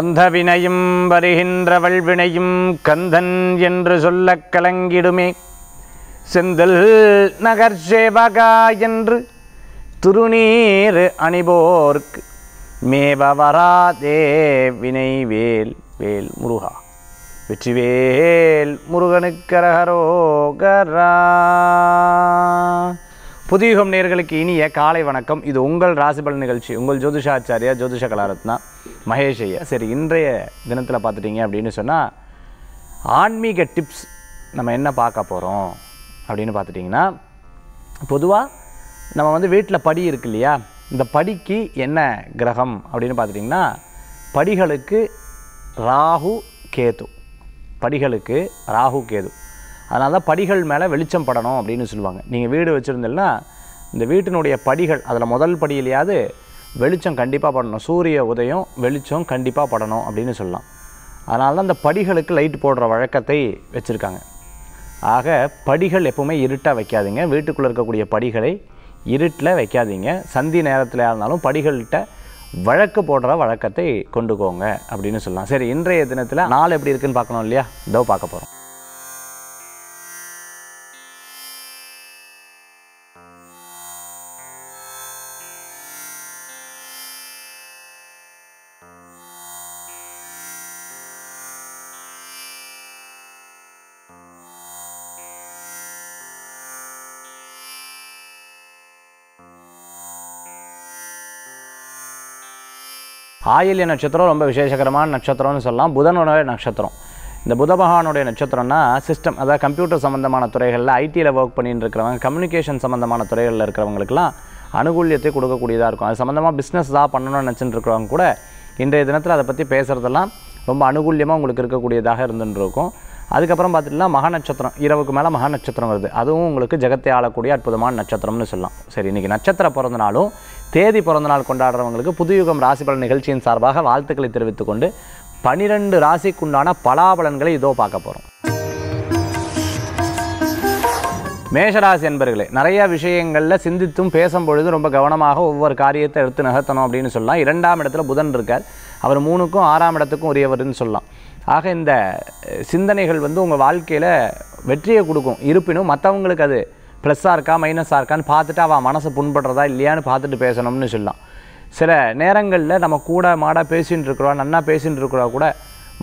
சொந்த வினையும் வருகின்ற வல்வினையும் கந்தன் என்று சொல்ல கலங்கிடுமே செந்தல் நகர் சேவகா என்று துருநீர் அணிபோர்க்கு மேபவரா தேவினை வேல் வேல் முருகா வெற்றிவேல் முருகனுக்கரகரோகரா புதியுகம் நேர்களுக்கு இனிய காலை வணக்கம் இது உங்கள் ராசிபல் நிகழ்ச்சி உங்கள் ஜோதிஷாச்சாரியா ஜோதிஷ கலாரத்னா மகேஷ் ஐயா சரி இன்றைய தினத்தில் பார்த்துட்டிங்க அப்படின்னு சொன்னால் ஆன்மீக டிப்ஸ் நம்ம என்ன பார்க்க போகிறோம் அப்படின்னு பார்த்துட்டிங்கன்னா பொதுவாக நம்ம வந்து வீட்டில் படி இருக்கு இல்லையா இந்த படிக்கு என்ன கிரகம் அப்படின்னு பார்த்துட்டிங்கன்னா படிகளுக்கு ராகு கேது படிகளுக்கு ராகு கேது அதனால தான் படிகள் மேலே வெளிச்சம் படணும் அப்படின்னு சொல்லுவாங்க நீங்கள் வீடு வச்சுருந்தீங்கன்னா இந்த வீட்டினுடைய படிகள் அதில் முதல் படியிலையாவது வெளிச்சம் கண்டிப்பாக படணும் சூரிய உதயம் வெளிச்சம் கண்டிப்பாக படணும் அப்படின்னு சொல்லலாம் அதனால தான் அந்த படிகளுக்கு லைட் போடுற வழக்கத்தை வச்சுருக்காங்க ஆக படிகள் எப்போவுமே இருட்டாக வைக்காதீங்க வீட்டுக்குள்ளே இருக்கக்கூடிய படிகளை இருட்டில் வைக்காதீங்க சந்தி நேரத்தில் இருந்தாலும் படிகள்கிட்ட வழக்கு போடுற வழக்கத்தை கொண்டுக்கோங்க அப்படின்னு சொல்லலாம் சரி இன்றைய தினத்தில் நாள் எப்படி இருக்குன்னு பார்க்கணும் இல்லையா இதோ பார்க்க போகிறோம் ஆயில்ய நட்சத்திரம் ரொம்ப விசேஷகரமான நட்சத்திரம்னு சொல்லலாம் புதனோட நட்சத்திரம் இந்த புத பகவானுடைய நட்சத்திரம்னா சிஸ்டம் அதாவது கம்ப்யூட்டர் சம்மந்தமான துறைகளில் ஐடியில் ஒர்க் பண்ணிட்டு இருக்கிறவங்க கம்யூனிகேஷன் சம்மந்தமான துறைகளில் இருக்கிறவங்களுக்குலாம் அனுகூலியத்தை கொடுக்கக்கூடியதாக இருக்கும் அது சம்மந்தமாக பிஸ்னஸ் தான் பண்ணணும்னு நினச்சிட்டு இருக்கிறவங்க கூட இன்றைய தினத்தில் அதை பற்றி பேசுகிறதெல்லாம் ரொம்ப அனுகூல்யமாக உங்களுக்கு இருக்கக்கூடியதாக இருந்துகிட்டு இருக்கும் அதுக்கப்புறம் பார்த்துட்டுனா மகா நட்சத்திரம் இரவுக்கு மேலே மகா நட்சத்திரம் வருது அதுவும் உங்களுக்கு ஜெகத்தை ஆளக்கூடிய அற்புதமான நட்சத்திரம்னு சொல்லலாம் சரி இன்றைக்கி நட்சத்திரம் பிறந்தனாலும் தேதி பிறந்தநாள் கொண்டாடுறவங்களுக்கு புதுயுகம் ராசி பலன் நிகழ்ச்சியின் சார்பாக வாழ்த்துக்களை தெரிவித்துக் கொண்டு பனிரெண்டு ராசிக்குண்டான பலாபலன்களை இதோ பார்க்க போகிறோம் மேஷராசி என்பர்களே நிறைய விஷயங்களில் சிந்தித்தும் பேசும் பொழுது ரொம்ப கவனமாக ஒவ்வொரு காரியத்தை எடுத்து நகர்த்தணும் அப்படின்னு சொல்லலாம் இரண்டாம் இடத்துல புதன் இருக்கார் அவர் மூணுக்கும் ஆறாம் இடத்துக்கும் உரியவர்னு சொல்லலாம் ஆக இந்த சிந்தனைகள் வந்து உங்கள் வாழ்க்கையில் வெற்றியை கொடுக்கும் இருப்பினும் மற்றவங்களுக்கு அது ப்ளஸ்ஸாக இருக்கா மைனஸாக இருக்கான்னு பார்த்துட்டு அவள் மனசை புண்படுறதா இல்லையான்னு பார்த்துட்டு பேசணும்னு சொல்லலாம் சில நேரங்களில் நம்ம கூட மாடாக பேசின்னு இருக்கிறோம் நன்னா பேசின்னு இருக்கிறா கூட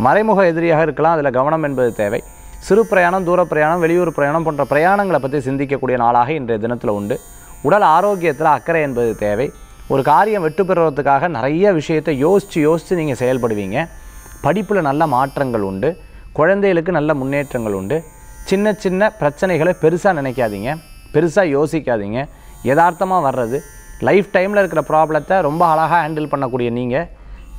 மறைமுக எதிரியாக இருக்கலாம் அதில் கவனம் என்பது தேவை சிறு பிரயாணம் தூர பிரயாணம் வெளியூர் பிரயாணம் போன்ற பிரயாணங்களை பற்றி சிந்திக்கக்கூடிய நாளாக இன்றைய தினத்தில் உண்டு உடல் ஆரோக்கியத்தில் அக்கறை என்பது தேவை ஒரு காரியம் வெட்டு பெறுறதுக்காக நிறைய விஷயத்தை யோசித்து யோசித்து நீங்கள் செயல்படுவீங்க படிப்பில் நல்ல மாற்றங்கள் உண்டு குழந்தைகளுக்கு நல்ல முன்னேற்றங்கள் உண்டு சின்ன சின்ன பிரச்சனைகளை பெருசாக நினைக்காதீங்க பெருசாக யோசிக்காதீங்க யதார்த்தமாக வர்றது லைஃப் டைமில் இருக்கிற ப்ராப்ளத்தை ரொம்ப அழகாக ஹேண்டில் பண்ணக்கூடிய நீங்கள்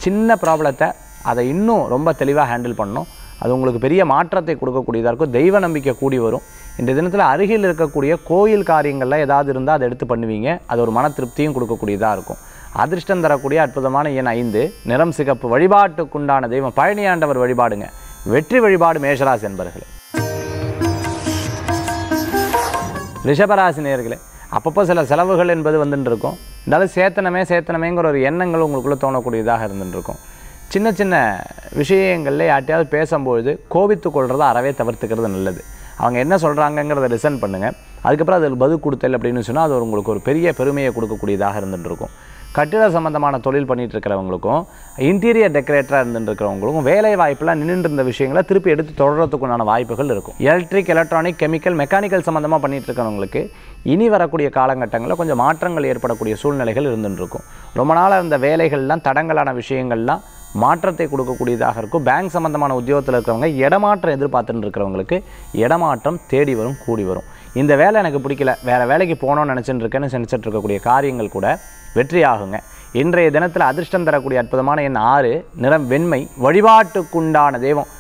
சின்ன ப்ராப்ளத்தை அதை இன்னும் ரொம்ப தெளிவாக ஹேண்டில் பண்ணணும் அது உங்களுக்கு பெரிய மாற்றத்தை கொடுக்கக்கூடியதாக இருக்கும் தெய்வ நம்பிக்கை கூடி வரும் இந்த தினத்தில் அருகில் இருக்கக்கூடிய கோயில் காரியங்களில் ஏதாவது இருந்தால் அதை எடுத்து பண்ணுவீங்க அது ஒரு மன திருப்தியும் கொடுக்கக்கூடியதாக இருக்கும் அதிர்ஷ்டம் தரக்கூடிய அற்புதமான எண் ஐந்து நிறம் சிகப்பு வழிபாட்டுக்குண்டான தெய்வம் பழனியாண்டவர் வழிபாடுங்க வெற்றி வழிபாடு மேஷராசி என்பர்களே ரிஷபராசி நேர்களே அப்பப்போ சில செலவுகள் என்பது வந்துட்டு இருக்கும் இருந்தாலும் சேத்தனமே சேத்தனமேங்கிற ஒரு எண்ணங்கள் உங்களுக்குள்ளே தோணக்கூடியதாக இருந்துட்டுருக்கும் சின்ன சின்ன விஷயங்களில் யார்ட்டையாவது பேசும்பொழுது கோபித்து கொள்கிறத அறவே தவிர்த்துக்கிறது நல்லது அவங்க என்ன சொல்கிறாங்கங்கிறத ரிசன் பண்ணுங்கள் அதுக்கப்புறம் அதில் பதில் கொடுத்தல் அப்படின்னு சொன்னால் அது உங்களுக்கு ஒரு பெரிய பெருமையை கொடுக்கக்கூடியதாக இருந்துகிட்டு இருக்கும் கட்டிட சம்மந்தமான தொழில் பண்ணிகிட்டு இருக்கிறவங்களுக்கும் இன்டீரியர் டெக்கரேட்டராக இருக்கிறவங்களுக்கும் வேலை வாய்ப்பில் நின்று இருந்த விஷயங்களை திருப்பி எடுத்து தொடர்றதுக்குண்டான வாய்ப்புகள் இருக்கும் எலக்ட்ரிக் எலக்ட்ரானிக் கெமிக்கல் மெக்கானிக்கல் சம்மந்தமாக பண்ணிகிட்டு இருக்கிறவங்களுக்கு இனி வரக்கூடிய காலகட்டங்களில் கொஞ்சம் மாற்றங்கள் ஏற்படக்கூடிய சூழ்நிலைகள் இருந்துருக்கும் ரொம்ப நாளாக இருந்த வேலைகள்லாம் தடங்கலான விஷயங்கள்லாம் மாற்றத்தை கொடுக்கக்கூடியதாக இருக்கும் பேங்க் சம்மந்தமான உத்தியோகத்தில் இருக்கிறவங்க இடமாற்றம் எதிர்பார்த்துட்டு இருக்கிறவங்களுக்கு இடமாற்றம் தேடி வரும் கூடி வரும் இந்த வேலை எனக்கு பிடிக்கல வேறு வேலைக்கு போகணும்னு நினச்சிட்டு இருக்கேன்னு நினச்சிட்டு இருக்கக்கூடிய காரியங்கள் கூட வெற்றியாகுங்க இன்றைய தினத்தில் அதிர்ஷ்டம் தரக்கூடிய அற்புதமான என் ஆறு நிறம் வெண்மை வழிபாட்டுக்குண்டான தெய்வம்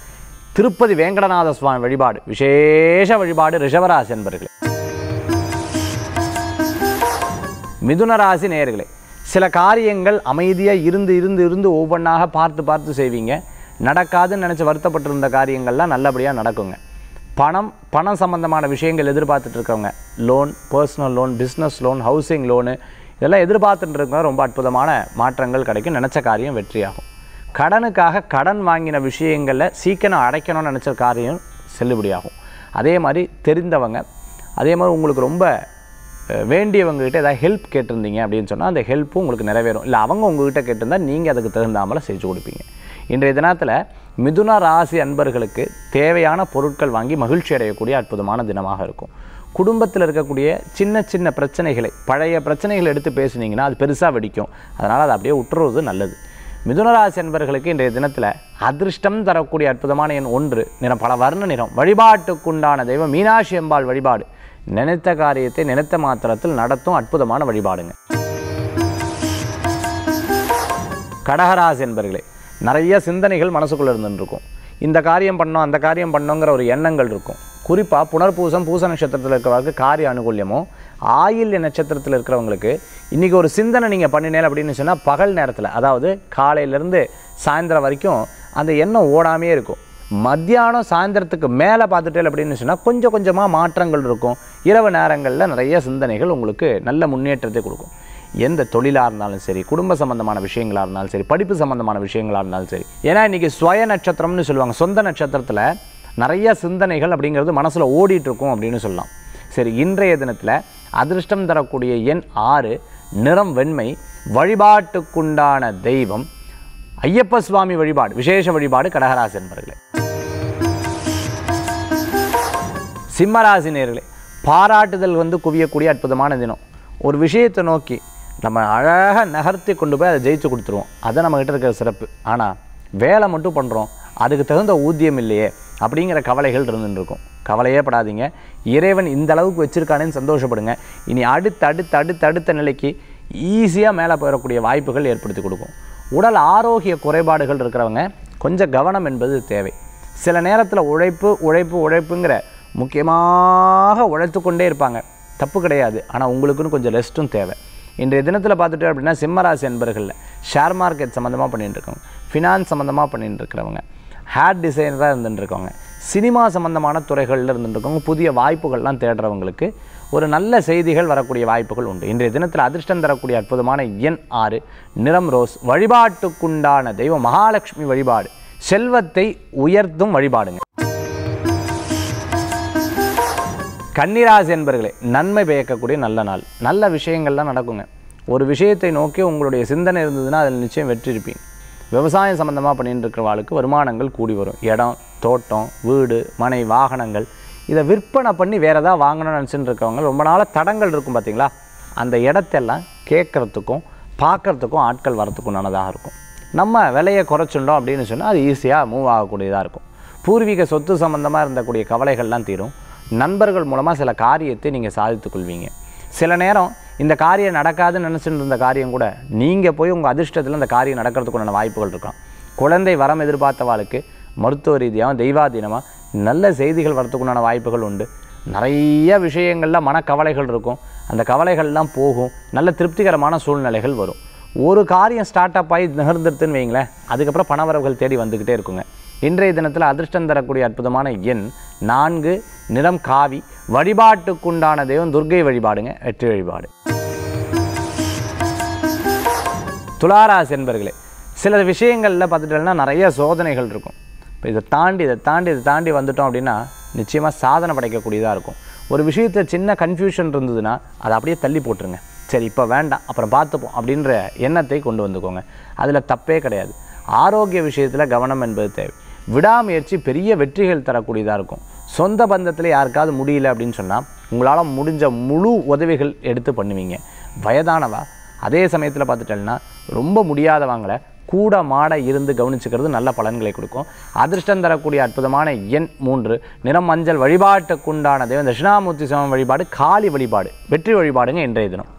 திருப்பதி வேங்கடநாத சுவாமி வழிபாடு விசேஷ வழிபாடு ரிஷவராசி என்பர்களே மிதுனராசி நேயர்களே சில காரியங்கள் அமைதியாக இருந்து இருந்து இருந்து ஒவ்வொன்றாக பார்த்து பார்த்து செய்வீங்க நடக்காதுன்னு நினச்சி வருத்தப்பட்டிருந்த காரியங்கள்லாம் நல்லபடியாக நடக்குங்க பணம் பணம் சம்மந்தமான விஷயங்கள் எதிர்பார்த்துட்டு இருக்கவங்க loan personal loan business loan housing loan இதெல்லாம் எதிர்பார்த்துட்டு ரொம்ப அற்புதமான மாற்றங்கள் கிடைக்கும் நினச்ச காரியம் வெற்றியாகும் கடனுக்காக கடன் வாங்கின விஷயங்களில் சீக்கிரம் அடைக்கணும்னு நினச்ச காரியம் செல்லுபடியாகும் அதே மாதிரி தெரிந்தவங்க அதே மாதிரி உங்களுக்கு ரொம்ப வேண்டியவங்ககிட்ட ஏதாவது ஹெல்ப் கேட்டிருந்தீங்க அப்படின்னு சொன்னால் அந்த ஹெல்ப்பும் உங்களுக்கு நிறைவேறும் இல்லை அவங்க உங்ககிட்ட கேட்டிருந்தால் நீங்கள் அதுக்கு தகுந்தாமல் செஞ்சு கொடுப்பீங்க இன்றைய தினத்தில் மிதுன ராசி அன்பர்களுக்கு தேவையான பொருட்கள் வாங்கி மகிழ்ச்சி அடையக்கூடிய அற்புதமான தினமாக இருக்கும் குடும்பத்தில் இருக்கக்கூடிய சின்ன சின்ன பிரச்சனைகளை பழைய பிரச்சனைகளை எடுத்து பேசுனீங்கன்னா அது பெருசாக வெடிக்கும் அதனால் அதை அப்படியே உற்றுவது நல்லது மிதுனராசி என்பர்களுக்கு இன்றைய தினத்தில் அதிர்ஷ்டம் தரக்கூடிய அற்புதமான எண் ஒன்று நிறம் பல வர்ண நிறம் வழிபாட்டுக்குண்டான தெய்வம் மீனாட்சி அம்பாள் வழிபாடு நினைத்த காரியத்தை நினைத்த மாத்திரத்தில் நடத்தும் அற்புதமான வழிபாடுங்க கடகராசி என்பர்களே நிறைய சிந்தனைகள் மனசுக்குள்ளே இருந்துருக்கும் இந்த காரியம் பண்ணோம் அந்த காரியம் பண்ணோங்கிற ஒரு எண்ணங்கள் இருக்கும் குறிப்பாக புனர்பூசம் பூச நட்சத்திரத்தில் இருக்கிறவங்களுக்கு காரிய அனுகூல்யமும் ஆயில்ய நட்சத்திரத்தில் இருக்கிறவங்களுக்கு இன்றைக்கி ஒரு சிந்தனை நீங்கள் பண்ணினேன் அப்படின்னு சொன்னால் பகல் நேரத்தில் அதாவது காலையிலேருந்து சாயந்தரம் வரைக்கும் அந்த எண்ணம் ஓடாமே இருக்கும் மத்தியானம் சாயந்தரத்துக்கு மேலே பார்த்துட்டேல் அப்படின்னு சொன்னால் கொஞ்சம் கொஞ்சமாக மாற்றங்கள் இருக்கும் இரவு நேரங்களில் நிறைய சிந்தனைகள் உங்களுக்கு நல்ல முன்னேற்றத்தை கொடுக்கும் எந்த தொழிலாக இருந்தாலும் சரி குடும்ப சம்மந்தமான விஷயங்களாக இருந்தாலும் சரி படிப்பு சம்மந்தமான விஷயங்களாக இருந்தாலும் சரி ஏன்னா இன்றைக்கி சுய நட்சத்திரம்னு சொல்லுவாங்க சொந்த நட்சத்திரத்தில் நிறைய சிந்தனைகள் அப்படிங்கிறது மனசில் ஓடிட்டுருக்கும் அப்படின்னு சொல்லலாம் சரி இன்றைய தினத்தில் அதிர்ஷ்டம் தரக்கூடிய எண் ஆறு நிறம் வெண்மை வழிபாட்டுக்குண்டான தெய்வம் ஐயப்ப சுவாமி வழிபாடு விசேஷ வழிபாடு கடகராசி என்பர்களே சிம்மராசி நேர்களே பாராட்டுதல் வந்து குவியக்கூடிய அற்புதமான தினம் ஒரு விஷயத்தை நோக்கி நம்ம அழகாக நகர்த்தி கொண்டு போய் அதை ஜெயிச்சு கொடுத்துருவோம் அதை நம்மக்கிட்ட இருக்கிற சிறப்பு ஆனால் வேலை மட்டும் பண்ணுறோம் அதுக்கு தகுந்த ஊதியம் இல்லையே அப்படிங்கிற கவலைகள் இருந்துருக்கும் கவலையே படாதீங்க இறைவன் இந்த அளவுக்கு வச்சுருக்கானேன்னு சந்தோஷப்படுங்க இனி அடுத்து அடுத்து அடுத்த அடுத்த நிலைக்கு ஈஸியாக மேலே போயிடக்கூடிய வாய்ப்புகள் ஏற்படுத்தி கொடுக்கும் உடல் ஆரோக்கிய குறைபாடுகள் இருக்கிறவங்க கொஞ்சம் கவனம் என்பது தேவை சில நேரத்தில் உழைப்பு உழைப்பு உழைப்புங்கிற முக்கியமாக உழைத்து கொண்டே இருப்பாங்க தப்பு கிடையாது ஆனால் உங்களுக்குன்னு கொஞ்சம் ரெஸ்ட்டும் தேவை இன்றைய தினத்தில் பார்த்துட்டு அப்படின்னா சிம்மராசி என்பர்களில் ஷேர் மார்க்கெட் சம்மந்தமாக பண்ணிகிட்டு இருக்கவங்க ஃபினான்ஸ் சம்மந்தமாக பண்ணிகிட்டு இருக்கிறவங்க ஹேர் டிசைனராக இருந்துருக்கோங்க சினிமா சம்மந்தமான துறைகளில் இருந்துருக்கோங்க புதிய வாய்ப்புகள்லாம் தேடுறவங்களுக்கு ஒரு நல்ல செய்திகள் வரக்கூடிய வாய்ப்புகள் உண்டு இன்றைய தினத்தில் அதிர்ஷ்டம் தரக்கூடிய அற்புதமான எண் ஆறு நிறம் ரோஸ் வழிபாட்டுக்குண்டான தெய்வம் மகாலட்சுமி வழிபாடு செல்வத்தை உயர்த்தும் வழிபாடுங்க கன்னிராசி என்பர்களே நன்மை பெயக்கக்கூடிய நல்ல நாள் நல்ல விஷயங்கள்லாம் நடக்குங்க ஒரு விஷயத்தை நோக்கி உங்களுடைய சிந்தனை இருந்ததுன்னா அதில் நிச்சயம் வெற்றி இருப்பீங்க விவசாயம் சம்மந்தமாக பண்ணிட்டு இருக்கிறவாளுக்கு வருமானங்கள் கூடி வரும் இடம் தோட்டம் வீடு மனை வாகனங்கள் இதை விற்பனை பண்ணி வேறு எதாவது வாங்கணும்னு நினச்சின்னு இருக்கவங்க ரொம்ப நாளாக தடங்கள் இருக்கும் பார்த்திங்களா அந்த இடத்தெல்லாம் கேட்குறதுக்கும் பார்க்குறதுக்கும் ஆட்கள் வரத்துக்கும் நல்லதாக இருக்கும் நம்ம விலையை குறைச்சுட்டோம் அப்படின்னு சொன்னால் அது ஈஸியாக மூவ் ஆகக்கூடியதாக இருக்கும் பூர்வீக சொத்து சம்மந்தமாக இருந்தக்கூடிய கவலைகள்லாம் தீரும் நண்பர்கள் மூலமாக சில காரியத்தை நீங்கள் சாதித்துக்கொள்வீங்க கொள்வீங்க சில நேரம் இந்த காரியம் நடக்காதுன்னு நினச்சிட்டு இருந்த காரியம் கூட நீங்கள் போய் உங்கள் அதிர்ஷ்டத்தில் அந்த காரியம் நடக்கிறதுக்குண்டான வாய்ப்புகள் இருக்கலாம் குழந்தை வரம் எதிர்பார்த்தவாளுக்கு மருத்துவ ரீதியாகவும் தெய்வாதீனமாக நல்ல செய்திகள் வரத்துக்குண்டான வாய்ப்புகள் உண்டு நிறைய விஷயங்களில் மனக்கவலைகள் இருக்கும் அந்த கவலைகள்லாம் போகும் நல்ல திருப்திகரமான சூழ்நிலைகள் வரும் ஒரு காரியம் ஸ்டார்ட் அப் ஆகி நகர்ந்துருத்துன்னு வைங்களேன் அதுக்கப்புறம் பணவரவுகள் தேடி வந்துக்கிட்டே இருக்குங்க இன்றைய தினத்தில் அதிர்ஷ்டம் தரக்கூடிய அற்புதமான எண் நான்கு நிறம் காவி வழிபாட்டுக்குண்டான தெய்வம் துர்கை வழிபாடுங்க வெற்றி வழிபாடு துளாராசி என்பர்களே சில விஷயங்களில் பார்த்துட்டோம்னா நிறைய சோதனைகள் இருக்கும் இப்போ இதை தாண்டி இதை தாண்டி இதை தாண்டி வந்துட்டோம் அப்படின்னா நிச்சயமாக சாதனை படைக்கக்கூடியதாக இருக்கும் ஒரு விஷயத்தில் சின்ன கன்ஃபியூஷன் இருந்ததுன்னா அதை அப்படியே தள்ளி போட்டுருங்க சரி இப்போ வேண்டாம் அப்புறம் பார்த்துப்போம் அப்படின்ற எண்ணத்தை கொண்டு வந்துக்கோங்க அதில் தப்பே கிடையாது ஆரோக்கிய விஷயத்தில் கவனம் என்பது தேவை விடாமுயற்சி பெரிய வெற்றிகள் தரக்கூடியதாக இருக்கும் சொந்த பந்தத்தில் யாருக்காவது முடியல அப்படின்னு சொன்னால் உங்களால் முடிஞ்ச முழு உதவிகள் எடுத்து பண்ணுவீங்க வயதானவா அதே சமயத்தில் பார்த்துட்டோம்னா ரொம்ப முடியாதவங்களை கூட மாட இருந்து கவனிச்சுக்கிறது நல்ல பலன்களை கொடுக்கும் அதிர்ஷ்டம் தரக்கூடிய அற்புதமான எண் மூன்று நிறம் மஞ்சள் வழிபாட்டுக்குண்டான தெய்வம் தட்சிணாமூர்த்தி சிவன் வழிபாடு காளி வழிபாடு வெற்றி வழிபாடுங்க இன்றைய தினம்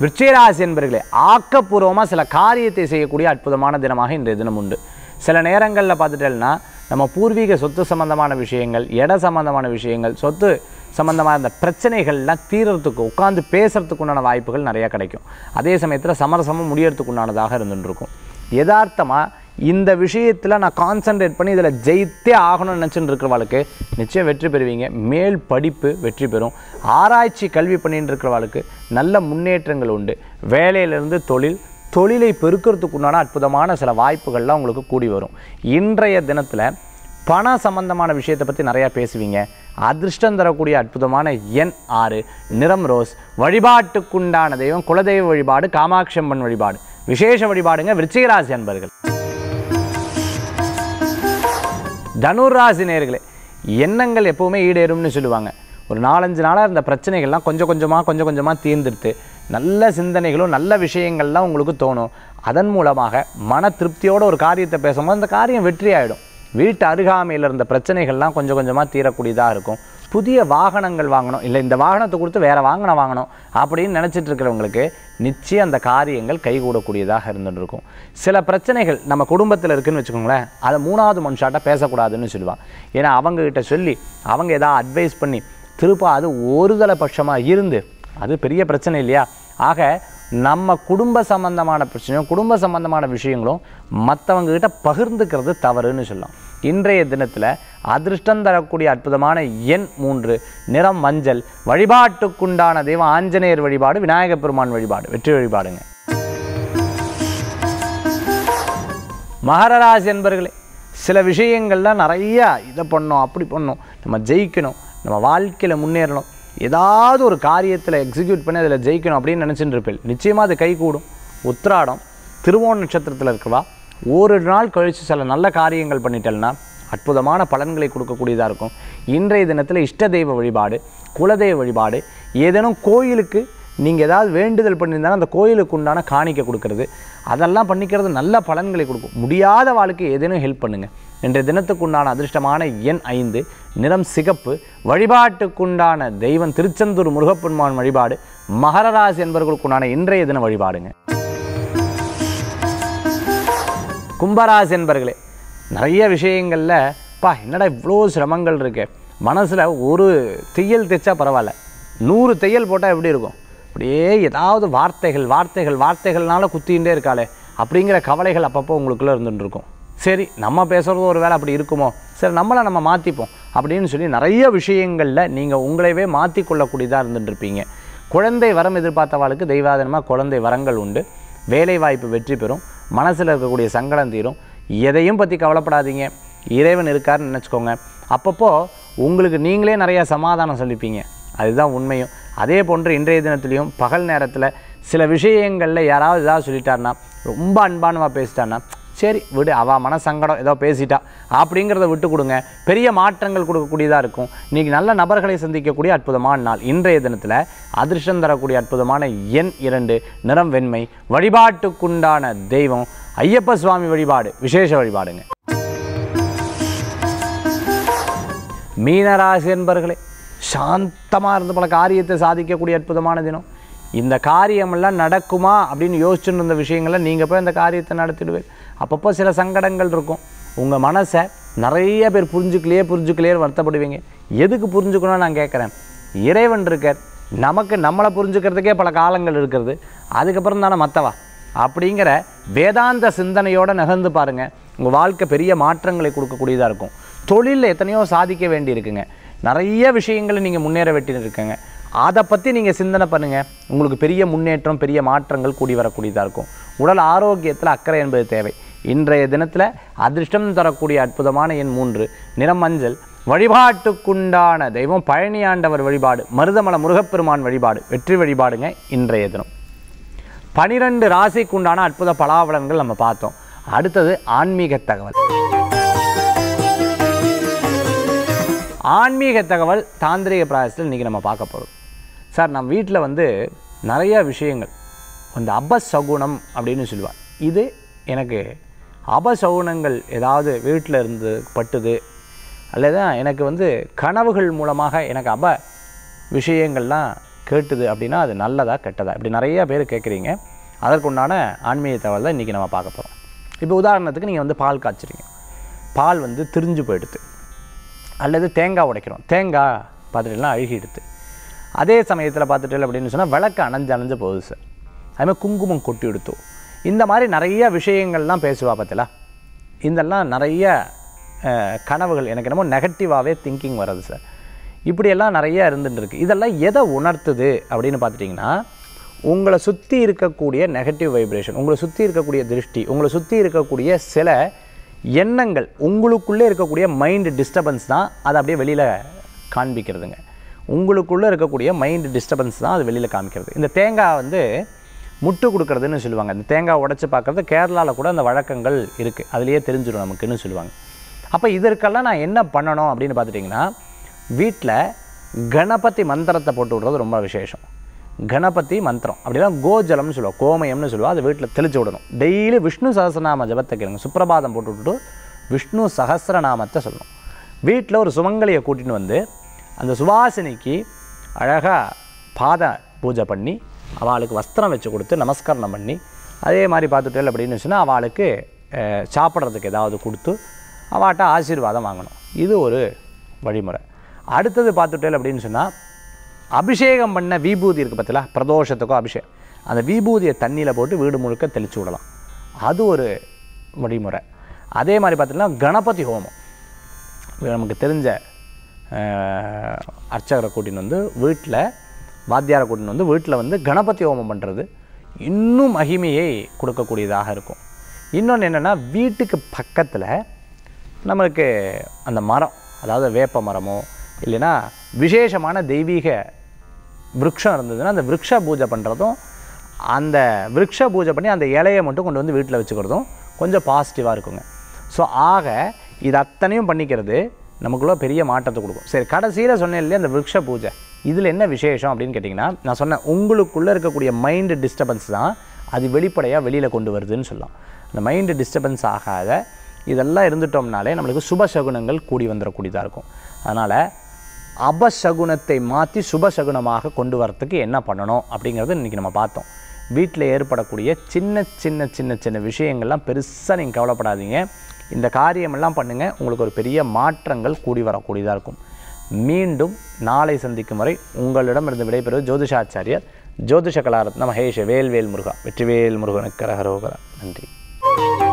விருச்சிகராசி என்பர்களே ஆக்கப்பூர்வமாக சில காரியத்தை செய்யக்கூடிய அற்புதமான தினமாக இன்றைய தினம் உண்டு சில நேரங்களில் பார்த்துட்டேன்னா நம்ம பூர்வீக சொத்து சம்பந்தமான விஷயங்கள் இட சம்பந்தமான விஷயங்கள் சொத்து சம்மந்தமாக இந்த பிரச்சனைகள்லாம் தீரத்துக்கு உட்காந்து பேசுறதுக்கு உண்டான வாய்ப்புகள் நிறையா கிடைக்கும் அதே சமயத்தில் சமரசமும் முடியறதுக்கு உண்டானதாக இருந்துருக்கும் யதார்த்தமாக இந்த விஷயத்தில் நான் கான்சன்ட்ரேட் பண்ணி இதில் ஜெயித்தே ஆகணும்னு நினச்சின்னு இருக்கிறவளுக்கு நிச்சயம் வெற்றி பெறுவீங்க மேல் படிப்பு வெற்றி பெறும் ஆராய்ச்சி கல்வி பண்ணிட்டு இருக்கிறவளுக்கு நல்ல முன்னேற்றங்கள் உண்டு வேலையிலேருந்து தொழில் தொழிலை பெருக்கிறதுக்குண்டான அற்புதமான சில வாய்ப்புகள்லாம் உங்களுக்கு கூடி வரும் இன்றைய தினத்தில் பண சம்பந்தமான விஷயத்தை பற்றி நிறையா பேசுவீங்க அதிர்ஷ்டம் தரக்கூடிய அற்புதமான எண் ஆறு நிறம் ரோஸ் வழிபாட்டுக்குண்டான தெய்வம் குலதெய்வ வழிபாடு காமாட்சியம்மன் வழிபாடு விசேஷ வழிபாடுங்க விருச்சிகராசி அன்பர்கள் தனுராசி நேர்களே எண்ணங்கள் எப்போவுமே ஈடேறும்னு சொல்லுவாங்க ஒரு நாலஞ்சு நாளாக இருந்த பிரச்சனைகள்லாம் கொஞ்சம் கொஞ்சமாக கொஞ்சம் கொஞ்சமாக தீர்ந்துடுத்து நல்ல சிந்தனைகளும் நல்ல விஷயங்கள்லாம் உங்களுக்கு தோணும் அதன் மூலமாக மன திருப்தியோட ஒரு காரியத்தை பேசும்போது அந்த காரியம் வெற்றி ஆகிடும் வீட்டு அருகாமையில் இருந்த பிரச்சனைகள்லாம் கொஞ்சம் கொஞ்சமாக தீரக்கூடியதாக இருக்கும் புதிய வாகனங்கள் வாங்கணும் இல்லை இந்த வாகனத்தை கொடுத்து வேறு வாங்கின வாங்கணும் அப்படின்னு நினச்சிட்டு இருக்கிறவங்களுக்கு நிச்சயம் அந்த காரியங்கள் கைகூடக்கூடியதாக இருந்துட்டு இருக்கும் சில பிரச்சனைகள் நம்ம குடும்பத்தில் இருக்குதுன்னு வச்சுக்கோங்களேன் அதை மூணாவது மனுஷாட்ட பேசக்கூடாதுன்னு சொல்லுவான் ஏன்னா அவங்கக்கிட்ட சொல்லி அவங்க எதாவது அட்வைஸ் பண்ணி திருப்ப அது ஒருதலை பட்சமாக இருந்து அது பெரிய பிரச்சனை இல்லையா ஆக நம்ம குடும்ப சம்பந்தமான பிரச்சனையும் குடும்ப சம்பந்தமான விஷயங்களும் மற்றவங்ககிட்ட பகிர்ந்துக்கிறது தவறுன்னு சொல்லலாம் இன்றைய தினத்தில் அதிர்ஷ்டம் தரக்கூடிய அற்புதமான எண் மூன்று நிறம் மஞ்சள் வழிபாட்டுக்குண்டான தெய்வம் ஆஞ்சநேயர் வழிபாடு விநாயக பெருமான் வழிபாடு வெற்றி வழிபாடுங்க மகரராஜ் என்பர்களே சில விஷயங்கள்லாம் நிறையா இதை பண்ணோம் அப்படி பண்ணோம் நம்ம ஜெயிக்கணும் நம்ம வாழ்க்கையில் முன்னேறணும் ஏதாவது ஒரு காரியத்தில் எக்ஸிக்யூட் பண்ணி அதில் ஜெயிக்கணும் அப்படின்னு நினச்சிட்டு இருப்பேன் நிச்சயமாக அது கூடும் உத்திராடம் திருவோண நட்சத்திரத்தில் இருக்கவா ஒரு நாள் கழித்து சில நல்ல காரியங்கள் பண்ணிட்டேன்னா அற்புதமான பலன்களை கொடுக்கக்கூடியதாக இருக்கும் இன்றைய தினத்தில் இஷ்ட தெய்வ வழிபாடு குலதெய்வ வழிபாடு ஏதேனும் கோயிலுக்கு நீங்கள் ஏதாவது வேண்டுதல் பண்ணியிருந்தாலும் அந்த கோயிலுக்கு உண்டான காணிக்கை கொடுக்கறது அதெல்லாம் பண்ணிக்கிறது நல்ல பலன்களை கொடுக்கும் முடியாத வாழ்க்கை ஏதேனும் ஹெல்ப் பண்ணுங்கள் இன்றைய தினத்துக்கு உண்டான அதிர்ஷ்டமான எண் ஐந்து நிறம் சிகப்பு வழிபாட்டுக்குண்டான தெய்வம் திருச்செந்தூர் முருகப்பெருமான் வழிபாடு மகரராசி என்பவர்களுக்குண்டான இன்றைய தின வழிபாடுங்க கும்பராசி என்பர்களே நிறைய விஷயங்களில் பா என்னடா இவ்வளோ சிரமங்கள் இருக்கு மனசில் ஒரு தையல் தைச்சா பரவாயில்ல நூறு தையல் போட்டால் எப்படி இருக்கும் அப்படியே ஏதாவது வார்த்தைகள் வார்த்தைகள் வார்த்தைகள்னால குத்திகிட்டே இருக்காளே அப்படிங்கிற கவலைகள் அப்பப்போ உங்களுக்குள்ளே இருந்துட்டு இருக்கும் சரி நம்ம பேசுகிறது ஒரு வேலை அப்படி இருக்குமோ சரி நம்மளை நம்ம மாற்றிப்போம் அப்படின்னு சொல்லி நிறைய விஷயங்களில் நீங்கள் மாற்றி கொள்ளக்கூடியதாக இருந்துட்டுருப்பீங்க குழந்தை வரம் எதிர்பார்த்தவாளுக்கு தெய்வாதனமாக குழந்தை வரங்கள் உண்டு வேலைவாய்ப்பு வெற்றி பெறும் மனசில் இருக்கக்கூடிய சங்கடம் தீரும் எதையும் பற்றி கவலைப்படாதீங்க இறைவன் இருக்காருன்னு நினச்சிக்கோங்க அப்பப்போ உங்களுக்கு நீங்களே நிறையா சமாதானம் சொல்லிப்பீங்க அதுதான் உண்மையும் அதே போன்று இன்றைய தினத்துலேயும் பகல் நேரத்தில் சில விஷயங்களில் யாராவது ஏதாவது சொல்லிட்டாருன்னா ரொம்ப அன்பானமாக பேசிட்டாருன்னா சரி விடு அவள் மனசங்கடம் ஏதோ பேசிட்டா அப்படிங்கிறத விட்டு கொடுங்க பெரிய மாற்றங்கள் கொடுக்கக்கூடியதாக இருக்கும் இன்றைக்கி நல்ல நபர்களை சந்திக்கக்கூடிய அற்புதமான நாள் இன்றைய தினத்தில் அதிர்ஷ்டம் தரக்கூடிய அற்புதமான எண் இரண்டு நிறம் வெண்மை வழிபாட்டுக்குண்டான தெய்வம் ஐயப்ப சுவாமி வழிபாடு விசேஷ வழிபாடுங்க மீனராசி என்பர்களே சாந்தமாக இருந்து பல காரியத்தை சாதிக்கக்கூடிய அற்புதமான தினம் இந்த காரியமெல்லாம் நடக்குமா அப்படின்னு யோசிச்சுட்டு இருந்த விஷயங்களை நீங்கள் போய் அந்த காரியத்தை நடத்திடுவேன் அப்பப்போ சில சங்கடங்கள் இருக்கும் உங்கள் மனசை நிறைய பேர் புரிஞ்சுக்கலையே புரிஞ்சுக்கலையே வருத்தப்படுவீங்க எதுக்கு புரிஞ்சுக்கணும்னு நான் கேட்குறேன் இறைவன் இருக்கார் நமக்கு நம்மளை புரிஞ்சுக்கிறதுக்கே பல காலங்கள் இருக்கிறது அதுக்கப்புறம் தானே மற்றவா அப்படிங்கிற வேதாந்த சிந்தனையோடு நகர்ந்து பாருங்கள் உங்கள் வாழ்க்கை பெரிய மாற்றங்களை கொடுக்கக்கூடியதாக இருக்கும் தொழிலில் எத்தனையோ சாதிக்க வேண்டி இருக்குங்க நிறைய விஷயங்களை நீங்கள் முன்னேற வெட்டி இருக்குங்க அதை பற்றி நீங்கள் சிந்தனை பண்ணுங்கள் உங்களுக்கு பெரிய முன்னேற்றம் பெரிய மாற்றங்கள் கூடி வரக்கூடியதாக இருக்கும் உடல் ஆரோக்கியத்தில் அக்கறை என்பது தேவை இன்றைய தினத்தில் அதிர்ஷ்டம் தரக்கூடிய அற்புதமான எண் மூன்று நிறம் மஞ்சள் வழிபாட்டுக்குண்டான தெய்வம் பழனியாண்டவர் வழிபாடு மருதமல முருகப்பெருமான் வழிபாடு வெற்றி வழிபாடுங்க இன்றைய தினம் பனிரெண்டு ராசிக்குண்டான அற்புத பலாவலன்கள் நம்ம பார்த்தோம் அடுத்தது ஆன்மீக தகவல் ஆன்மீக தகவல் தாந்திரிக பிராயசத்தில் இன்றைக்கி நம்ம பார்க்க போகிறோம் சார் நம்ம வீட்டில் வந்து நிறைய விஷயங்கள் இந்த அப சகுணம் அப்படின்னு சொல்லுவார் இது எனக்கு அபசகுனங்கள் ஏதாவது வீட்டில் இருந்து பட்டுது அல்லது எனக்கு வந்து கனவுகள் மூலமாக எனக்கு அப விஷயங்கள்லாம் கேட்டுது அப்படின்னா அது நல்லதா கெட்டதா இப்படி நிறையா பேர் கேட்குறீங்க அதற்குண்டான ஆன்மீக தகவல் தான் இன்றைக்கி நம்ம பார்க்க போகிறோம் இப்போ உதாரணத்துக்கு நீங்கள் வந்து பால் காய்ச்சிறீங்க பால் வந்து திரிஞ்சு போயிடுது அல்லது தேங்காய் உடைக்கிறோம் தேங்காய் பார்த்துட்டுலாம் அழுகிடுது அதே சமயத்தில் பார்த்துட்டு அப்படின்னு சொன்னால் விளக்கு அணைஞ்சு அணைஞ்சு போகுது சார் அதுமாதிரி குங்குமம் கொட்டி எடுத்தோம் இந்த மாதிரி நிறைய விஷயங்கள்லாம் பேசுவா பார்த்தல இதெல்லாம் நிறைய கனவுகள் எனக்கு என்னமோ நெகட்டிவாகவே திங்கிங் வர்றது சார் இப்படியெல்லாம் நிறைய இருந்துட்டுருக்கு இதெல்லாம் எதை உணர்த்துது அப்படின்னு பார்த்துட்டிங்கன்னா உங்களை சுற்றி இருக்கக்கூடிய நெகட்டிவ் வைப்ரேஷன் உங்களை சுற்றி இருக்கக்கூடிய திருஷ்டி உங்களை சுற்றி இருக்கக்கூடிய சில எண்ணங்கள் உங்களுக்குள்ளே இருக்கக்கூடிய மைண்டு டிஸ்டர்பன்ஸ் தான் அதை அப்படியே வெளியில் காண்பிக்கிறதுங்க உங்களுக்குள்ளே இருக்கக்கூடிய மைண்டு டிஸ்டர்பன்ஸ் தான் அது வெளியில் காமிக்கிறது இந்த தேங்காய் வந்து முட்டு கொடுக்குறதுன்னு சொல்லுவாங்க இந்த தேங்காய் உடச்சி பார்க்குறது கேரளாவில் கூட அந்த வழக்கங்கள் இருக்குது அதுலேயே தெரிஞ்சிடும் நமக்குன்னு சொல்லுவாங்க அப்போ இதற்கெல்லாம் நான் என்ன பண்ணணும் அப்படின்னு பார்த்துட்டிங்கன்னா வீட்டில் கணபதி மந்திரத்தை போட்டு விடுறது ரொம்ப விசேஷம் கணபதி மந்திரம் அப்படிலாம் கோஜலம்னு சொல்லுவோம் கோமயம்னு சொல்லுவோம் அது வீட்டில் தெளிச்சு விடணும் டெய்லி விஷ்ணு சகசிரநாம ஜபத்தை கேளுங்க சுப்பிரபாதம் போட்டு விட்டுட்டு விஷ்ணு சகசிரநாமத்தை சொல்லணும் வீட்டில் ஒரு சுமங்கலியை கூட்டின்னு வந்து அந்த சுவாசினிக்கு அழகாக பாத பூஜை பண்ணி அவளுக்கு வஸ்திரம் வச்சு கொடுத்து நமஸ்காரம் பண்ணி அதே மாதிரி பார்த்துட்டேன் அப்படின்னு சொன்னால் அவளுக்கு சாப்பிட்றதுக்கு ஏதாவது கொடுத்து அவாட்ட ஆசீர்வாதம் வாங்கணும் இது ஒரு வழிமுறை அடுத்தது பார்த்துட்டே அப்படின்னு சொன்னால் அபிஷேகம் பண்ண விபூதி இருக்குது பார்த்தீங்களா பிரதோஷத்துக்கும் அபிஷேகம் அந்த விபூதியை தண்ணியில் போட்டு வீடு முழுக்க தெளிச்சு விடலாம் அது ஒரு வழிமுறை அதே மாதிரி பார்த்திங்கன்னா கணபதி ஹோமம் நமக்கு தெரிஞ்ச அர்ச்சகரை கூட்டின்னு வந்து வீட்டில் வாத்தியாரை கூட்டின்னு வந்து வீட்டில் வந்து கணபதி ஹோமம் பண்ணுறது இன்னும் மகிமையை கொடுக்கக்கூடியதாக இருக்கும் இன்னொன்று என்னென்னா வீட்டுக்கு பக்கத்தில் நம்மளுக்கு அந்த மரம் அதாவது வேப்ப மரமோ இல்லைன்னா விசேஷமான தெய்வீக விரக்ஷம் இருந்ததுன்னா அந்த விரக்ஷ பூஜை பண்ணுறதும் அந்த விரக்ஷ பூஜை பண்ணி அந்த இலையை மட்டும் கொண்டு வந்து வீட்டில் வச்சுக்கிறதும் கொஞ்சம் பாசிட்டிவாக இருக்குங்க ஸோ ஆக இது அத்தனையும் பண்ணிக்கிறது நமக்குள்ளே பெரிய மாற்றத்தை கொடுக்கும் சரி கடைசியில் சொன்னேன் இல்லையா அந்த விருட்ச பூஜை இதில் என்ன விசேஷம் அப்படின்னு கேட்டிங்கன்னா நான் சொன்னேன் உங்களுக்குள்ளே இருக்கக்கூடிய மைண்டு டிஸ்டர்பன்ஸ் தான் அது வெளிப்படையாக வெளியில் கொண்டு வருதுன்னு சொல்லலாம் அந்த மைண்டு டிஸ்டர்பன்ஸ் ஆகாத இதெல்லாம் இருந்துட்டோம்னாலே நம்மளுக்கு சுபசகுனங்கள் கூடி வந்துடக்கூடியதாக இருக்கும் அதனால் அபசகுனத்தை மாற்றி சுபசகுனமாக கொண்டு வரத்துக்கு என்ன பண்ணணும் அப்படிங்கிறது இன்றைக்கி நம்ம பார்த்தோம் வீட்டில் ஏற்படக்கூடிய சின்ன சின்ன சின்ன சின்ன விஷயங்கள்லாம் பெருசாக நீங்கள் கவலைப்படாதீங்க இந்த காரியமெல்லாம் பண்ணுங்கள் உங்களுக்கு ஒரு பெரிய மாற்றங்கள் கூடி வரக்கூடியதாக இருக்கும் மீண்டும் நாளை சந்திக்கும் வரை உங்களிடமிருந்து விடைபெறுவது ஜோதிஷாச்சாரியர் ஜோதிஷ நம்ம மகேஷ் வேல்வேல் முருகா வெற்றிவேல் முருகனுக்கு கரகரோகரா நன்றி